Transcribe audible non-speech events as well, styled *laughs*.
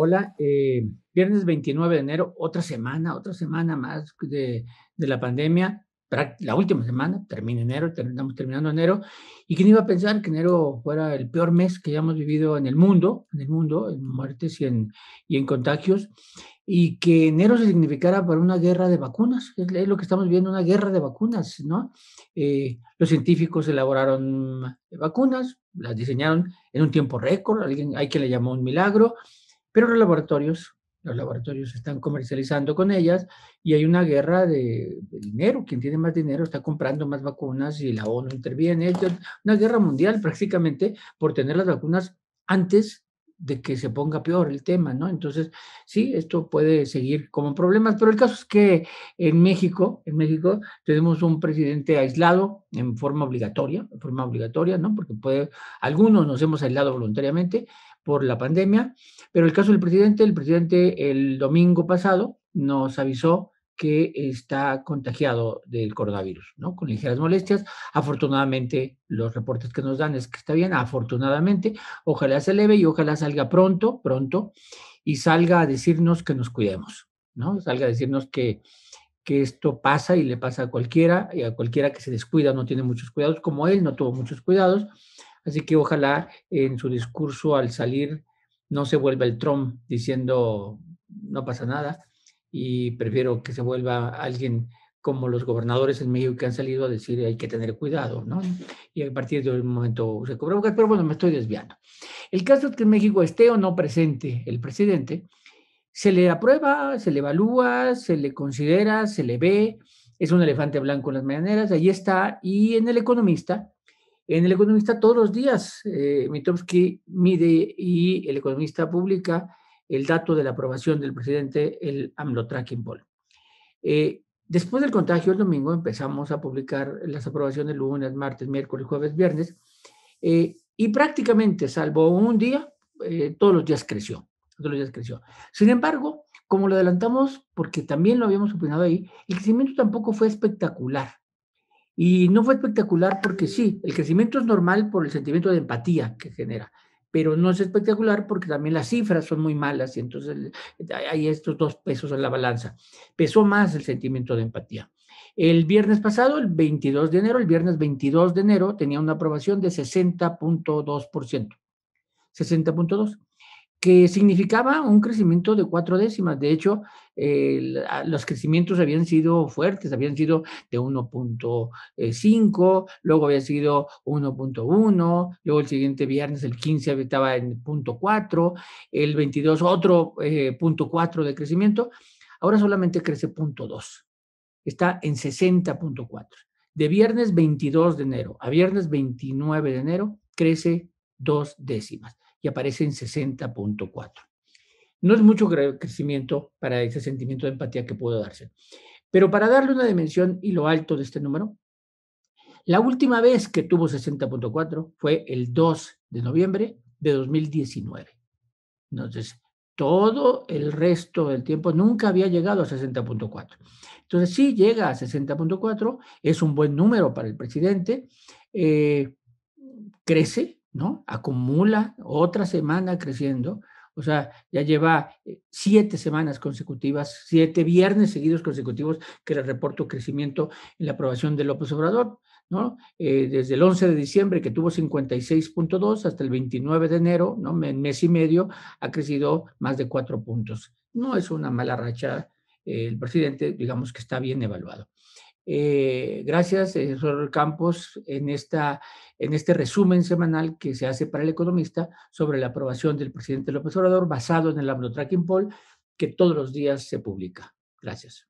Hola, eh, viernes 29 de enero, otra semana, otra semana más de, la pandemia, la última semana, termina enero, estamos terminando enero, y quién iba a pensar que enero fuera el peor mes que hayamos vivido en el mundo, en el mundo, en muertes y en, contagios, y que enero se significara para una guerra de vacunas, es lo que estamos viendo, una guerra de vacunas, ¿no? Eh, los científicos elaboraron vacunas, las diseñaron en un tiempo récord, alguien, hay quien le llamó un milagro, pero los laboratorios, los laboratorios están comercializando con ellas y hay una guerra de, dinero. Quien tiene más dinero está comprando más vacunas y la ONU interviene. Una guerra mundial *laughs* prácticamente por tener las vacunas antes de que se ponga peor el tema, ¿no? Entonces, sí, esto puede seguir como problemas, pero el caso es que en México, en México tenemos un presidente aislado en forma obligatoria, forma obligatoria, ¿no? Porque puede, algunos nos hemos aislado voluntariamente por la pandemia, pero el caso del presidente, el presidente el domingo pasado nos avisó que está contagiado del coronavirus, ¿no? Con ligeras molestias. Afortunadamente, los reportes que nos dan es que está bien, afortunadamente. Ojalá se eleve y ojalá salga pronto, pronto, y salga a decirnos que nos cuidemos, ¿no? Salga a decirnos que, que esto pasa y le pasa a cualquiera, y a cualquiera que se descuida, no tiene muchos cuidados, como él no tuvo muchos cuidados, Así que ojalá en su discurso al salir no se vuelva el Trump diciendo no pasa nada y prefiero que se vuelva alguien como los gobernadores en México que han salido a decir hay que tener cuidado, ¿no? Y a partir de un momento se cubrebocas, pero bueno, me estoy desviando. El caso es que en México esté o no presente el presidente, se le aprueba, se le evalúa, se le considera, se le ve, es un elefante blanco en las mañaneras, ahí está, y en el economista en El Economista todos los días, eh, mide y el economista publica el dato de la aprobación del presidente, el AMLO Tracking Poll. Eh, después del contagio el domingo empezamos a publicar las aprobaciones lunes, martes, miércoles, jueves, viernes, eh, y prácticamente, salvo un día, eh, todos los días creció. Todos los días creció. Sin embargo, como lo adelantamos, porque también lo habíamos opinado ahí, el crecimiento tampoco fue espectacular. Y no fue espectacular porque sí, el crecimiento es normal por el sentimiento de empatía que genera, pero no es espectacular porque también las cifras son muy malas y entonces hay estos dos pesos en la balanza. Pesó más el sentimiento de empatía. El viernes pasado, el 22 de enero, el viernes 22 de enero tenía una aprobación de 60.2%. 60.2 que significaba un crecimiento de cuatro décimas. De hecho, los crecimientos habían sido fuertes, habían sido de 1.5, eh, luego había sido 1.1, luego el siguiente viernes, el 15, estaba en 0.4, el 22 otro eh, 0.4 de crecimiento, ahora solamente crece 0.2, está en 60.4. De viernes 22 de enero a viernes 29 de enero crece dos décimas y aparece en 60.4. No es mucho crecimiento para ese sentimiento de empatía que puede darse. Pero para darle una dimensión y lo alto de este número, la última vez que tuvo 60.4 fue el 2 de noviembre de 2019. Entonces, todo el resto del tiempo nunca había llegado a 60.4. Entonces, si llega a 60.4, es un buen número para el presidente, eh, crece, Acumula otra semana creciendo, o sea, ya lleva eh, siete semanas consecutivas, siete viernes seguidos consecutivos que le reporto crecimiento en la aprobación de López Obrador. ¿no? Eh, desde el 11 de diciembre, que tuvo 56.2, hasta el 29 de enero, ¿no? mes y medio, ha crecido más de cuatro puntos. No es una mala racha, eh, el presidente, digamos que está bien evaluado. Eh, gracias, señor eh, Campos, en, esta, en este resumen semanal que se hace para el economista sobre la aprobación del presidente López Obrador basado en el AMLO Tracking Poll que todos los días se publica. Gracias.